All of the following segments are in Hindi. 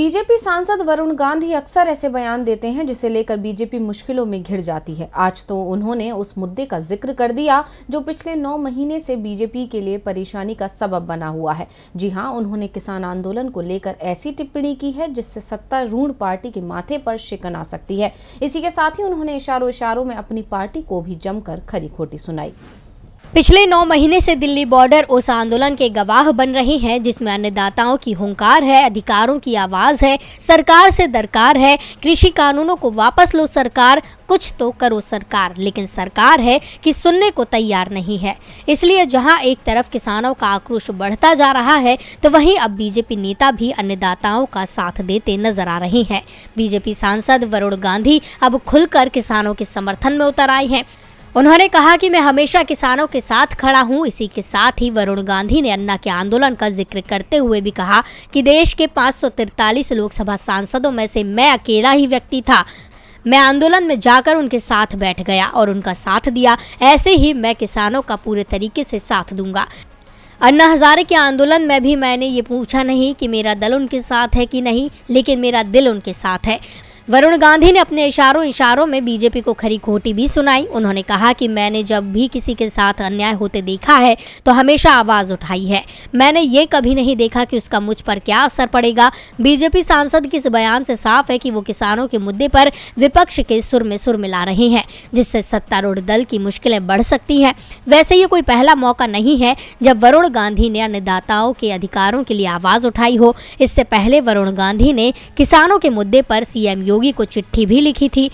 बीजेपी सांसद वरुण गांधी अक्सर ऐसे बयान देते हैं जिसे लेकर बीजेपी मुश्किलों में घिर जाती है आज तो उन्होंने उस मुद्दे का जिक्र कर दिया जो पिछले नौ महीने से बीजेपी के लिए परेशानी का सबब बना हुआ है जी हां उन्होंने किसान आंदोलन को लेकर ऐसी टिप्पणी की है जिससे सत्ता रूढ़ पार्टी के माथे पर शिकन आ सकती है इसी के साथ ही उन्होंने इशारों इशारों में अपनी पार्टी को भी जमकर खरी खोटी सुनाई पिछले नौ महीने से दिल्ली बॉर्डर उस आंदोलन के गवाह बन रहे हैं जिसमें अन्नदाताओं की हुंकार है अधिकारों की आवाज़ है सरकार से दरकार है कृषि कानूनों को वापस लो सरकार कुछ तो करो सरकार लेकिन सरकार है कि सुनने को तैयार नहीं है इसलिए जहां एक तरफ किसानों का आक्रोश बढ़ता जा रहा है तो वहीं अब बीजेपी नेता भी अन्नदाताओं का साथ देते नजर आ रहे हैं बीजेपी सांसद वरुण गांधी अब खुलकर किसानों के समर्थन में उतर आई हैं उन्होंने कहा कि मैं हमेशा किसानों के साथ खड़ा हूं इसी के साथ ही वरुण गांधी ने अन्ना के आंदोलन का जिक्र करते हुए भी कहा कि देश के पाँच लोकसभा सांसदों में से मैं अकेला ही व्यक्ति था मैं आंदोलन में जाकर उनके साथ बैठ गया और उनका साथ दिया ऐसे ही मैं किसानों का पूरे तरीके से साथ दूंगा अन्ना हजारे के आंदोलन में भी मैंने ये पूछा नहीं कि मेरा दल उनके साथ है कि नहीं लेकिन मेरा दिल उनके साथ है वरुण गांधी ने अपने इशारों इशारों में बीजेपी को खरी खोटी भी सुनाई उन्होंने कहा कि मैंने जब भी किसी के साथ अन्याय होते देखा है तो हमेशा आवाज उठाई है मैंने ये कभी नहीं देखा कि उसका मुझ पर क्या असर पड़ेगा बीजेपी सांसद के इस बयान से साफ है कि वो किसानों के मुद्दे पर विपक्ष के सुर में सुर मिला रहे हैं जिससे सत्तारूढ़ दल की मुश्किलें बढ़ सकती है वैसे ये कोई पहला मौका नहीं है जब वरुण गांधी ने अन्नदाताओं के अधिकारों के लिए आवाज उठाई हो इससे पहले वरुण गांधी ने किसानों के मुद्दे पर सीएम योगी को चिट्ठी भी लिखी थी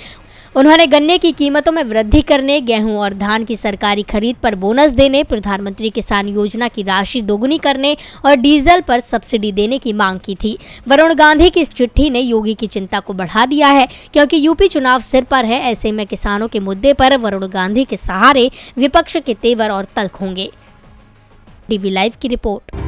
उन्होंने गन्ने की कीमतों में वृद्धि करने गेहूं और धान की सरकारी खरीद पर बोनस देने प्रधानमंत्री किसान योजना की राशि दोगुनी करने और डीजल पर सब्सिडी देने की मांग की थी वरुण गांधी की इस चिट्ठी ने योगी की चिंता को बढ़ा दिया है क्योंकि यूपी चुनाव सिर पर है ऐसे में किसानों के मुद्दे पर वरुण गांधी के सहारे विपक्ष के तेवर और तल्ख होंगे डीवी लाइव की रिपोर्ट